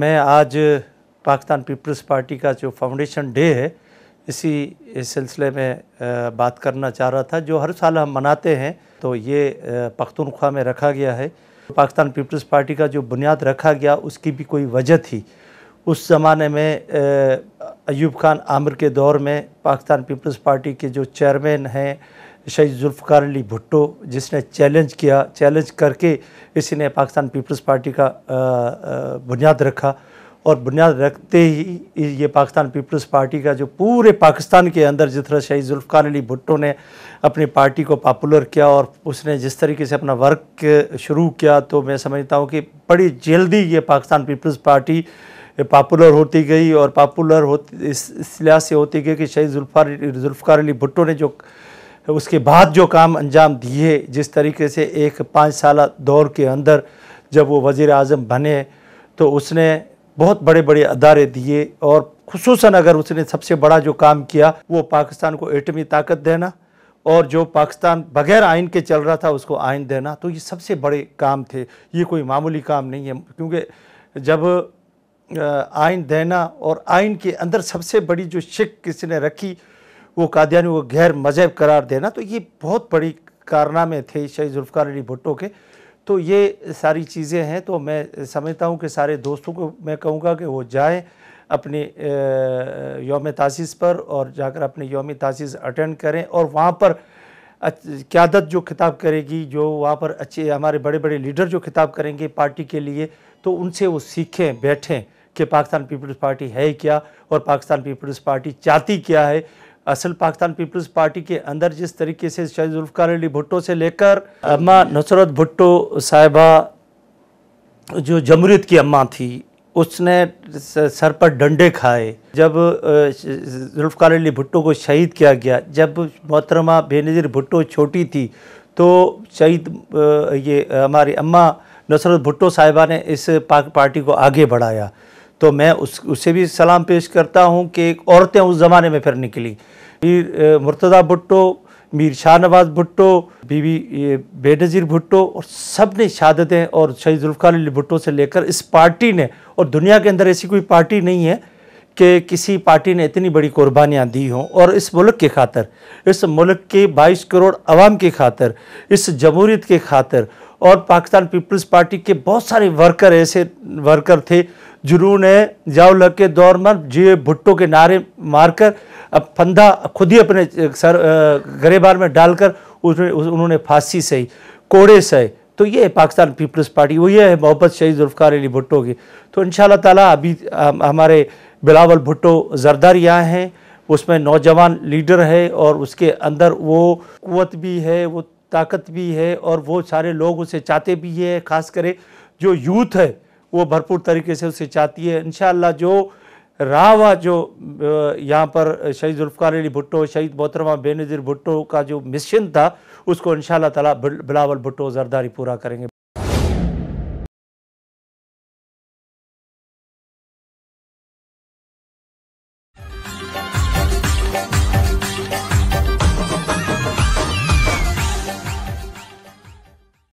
मैं आज Pakistan peoples party का जो फाउंडेशन डे है इसी इस सिलसिले में बात करना चाह रहा था जो हर साल हम मनाते हैं तो ये पख्तूनख्वा में रखा गया है पाकिस्तान पीपल्स पार्टी का जो बुनियाद रखा गया उसकी भी कोई वजह थी उस ज़माने में अयूब खान आमिर के दौर में पाकिस्तान पीपल्स पार्टी के जो चेयरमैन हैं शहीद जुल्फ़ार अली भुट्टो जिसने चैलेंज किया चैलेंज करके इसी ने पाकिस्तान पीपल्स पार्टी का बुनियाद रखा और बुनियाद रखते ही ये पाकिस्तान पीपल्स पार्टी का जो पूरे पाकिस्तान के अंदर जिस तरह शहीद जुल्फ़ार अली भुट्टो ने अपनी पार्टी को पॉपुलर किया और उसने जिस तरीके से अपना वर्क शुरू किया तो मैं समझता हूँ कि बड़ी जल्दी ये पाकिस्तान पीपल्स पार्टी पॉपुलर होती गई और पॉपुलर होती इस, इस लिहाज से होती गई कि शहीद जुल्फ़ार जुल्फ़ार अली भुट्टो ने जो उसके बाद जो काम अंजाम दिए जिस तरीके से एक पाँच साल दौर के अंदर जब वो वज़ी अजम बने तो उसने बहुत बड़े बड़े अदारे दिए और खसूस अगर उसने सबसे बड़ा जो काम किया वो पाकिस्तान को एटमी ताकत देना और जो पाकिस्तान बगैर आइन के चल रहा था उसको आइन देना तो ये सबसे बड़े काम थे ये कोई मामूली काम नहीं है क्योंकि जब आइन देना और आइन के अंदर सबसे बड़ी जो शिक किसी ने रखी वो कादियानी को गैर मजहब करार देना तो ये बहुत बड़ी कारनामे थे शहीद जुल्फ़ार अली भुट्टो के तो ये सारी चीज़ें हैं तो मैं समझता हूँ कि सारे दोस्तों को मैं कहूँगा कि वो जाएँ अपने योम तासीस पर और जाकर अपने योम तासीस अटेंड करें और वहाँ पर क्यादत जो खिताब करेगी जो वहाँ पर अच्छे हमारे बड़े बड़े लीडर जो खिताब करेंगे पार्टी के लिए तो उनसे वो सीखें बैठें कि पाकिस्तान पीपल्स पार्टी है क्या और पाकिस्तान पीपल्स पार्टी चाहती क्या है असल पाकिस्तान पीपल्स पार्टी के अंदर जिस तरीके से शहीद जुल्फ़ार अली भुट्टो से लेकर अम्मा नुसरत भुट्टो साहिबा जो जमहूरीत की अम्मा थी उसने सर पर डंडे खाए जब जुल्फ़ार अली भुट्टो को शहीद किया गया जब मोहतरमा बेनज़ीर भुट्टो छोटी थी तो शहीद ये हमारी अम्मा नसरत भुट्टो साहिबा ने इस पार्टी को आगे बढ़ाया तो मैं उस उससे भी सलाम पेश करता हूँ कि एक औरतें उस ज़माने में फिर निकली मीर मुर्तदा भुट्टो मीर शाहनवाज भुट्टो बीबी बेनज़ीर भुट्टो और सब ने शहादतें और शहीद जुल्फ़ार अली भुट्टो से लेकर इस पार्टी ने और दुनिया के अंदर ऐसी कोई पार्टी नहीं है कि किसी पार्टी ने इतनी बड़ी कुर्बानियाँ दी हों और इस मुल्क के खातर इस मुल्क के 22 करोड़ आवाम की खातर इस जमहूरीत के खातर और पाकिस्तान पीपल्स पार्टी के बहुत सारे वर्कर ऐसे वर्कर थे जिन्होंने जाओ के दौर में जे भुट्टो के नारे मारकर अब फंदा खुद ही अपने सर गरेबार में डालकर उसने उन्होंने फांसी सही कोड़े सही तो ये है पाकिस्तान पीपल्स पार्टी वो ये है मोहब्बत शहीद जुल्फ़ार अली भुट्टो की तो इन ताला अभी हमारे बिलावल भुट्टो जरदार यहाँ हैं उसमें नौजवान लीडर है और उसके अंदर वो कुत भी है वो ताकत भी है और वो सारे लोग उसे चाहते भी है ख़ास करें जो यूथ है वो भरपूर तरीके से उसे चाहती है इन जो रावा जो यहाँ पर शहीद जुल्फ़ार अली भुट्टो शहीद मोहतरमा बेनज़ीर भुट्टो का जो मिशन था उसको इन तला बिलावल भुट्टो जरदारी पूरा करेंगे